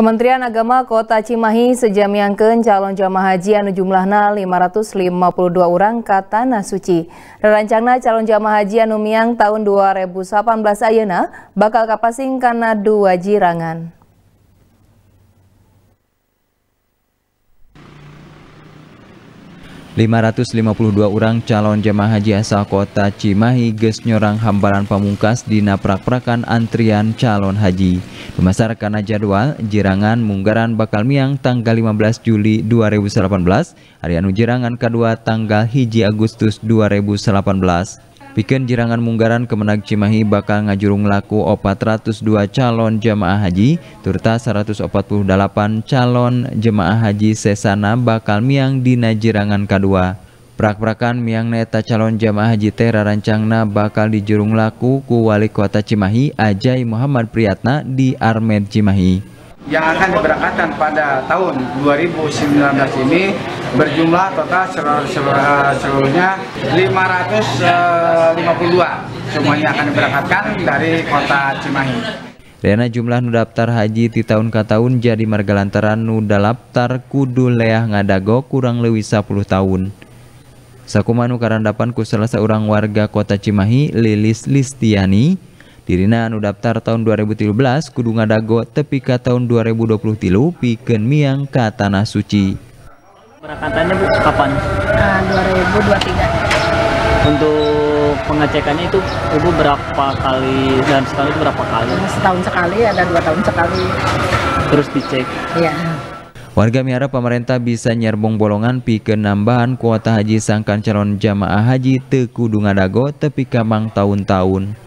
Kementerian Agama Kota Cimahi sejam yang ke calon jamaah haji anu jumlahna 552 orang kata nasuci suci. calon jamaah haji anu miang tahun 2018 ayana bakal kapasing karena dua jirangan. 552 orang calon jemaah haji asal kota Cimahi ges nyorang hambaran pamungkas di naprak-prakan antrian calon haji. Pemasar karena jadwal, jirangan munggaran bakal miang tanggal 15 Juli 2018, hari anu jirangan kedua tanggal hiji Agustus 2018. Piken jirangan munggaran kemenag Cimahi bakal ngajurung laku 402 calon jemaah haji, turta 148 calon jemaah haji sesana bakal miang dina jirangan kedua. Prak-prakan miang neta calon jemaah haji tera rancangna bakal dijurung laku ku wali kota Cimahi Ajai Muhammad Priyatna di Armed Cimahi. Yang akan diberangkatkan pada tahun 2019 ini berjumlah total seluruh, seluruh, eh, seluruhnya 552 eh, semuanya akan diberangkatkan dari kota Cimahi. Rena jumlah daftar haji di tahun ke tahun jadi margalantaran daftar kudu leah ngadago kurang lebih 10 tahun. Sakumanu karandapan ku salah seorang warga kota Cimahi, Lilis Listiani, Dirina anu daftar tahun 2013 kudu ngadago tepi ka tahun 2020 tilu pikeun miang ka tanah suci. Berangkatannya Bu kapan? Ah, uh, 2023. Untuk pengecekannya itu Ibu berapa kali dan setahun itu berapa kali? Setahun sekali ada dua tahun sekali. Terus dicek. Iya. Warga Miara pemerintah bisa nyerbong bolongan pi nambahan kuota haji sangkan calon jamaah haji tekudungadago tepi kamang tahun-tahun.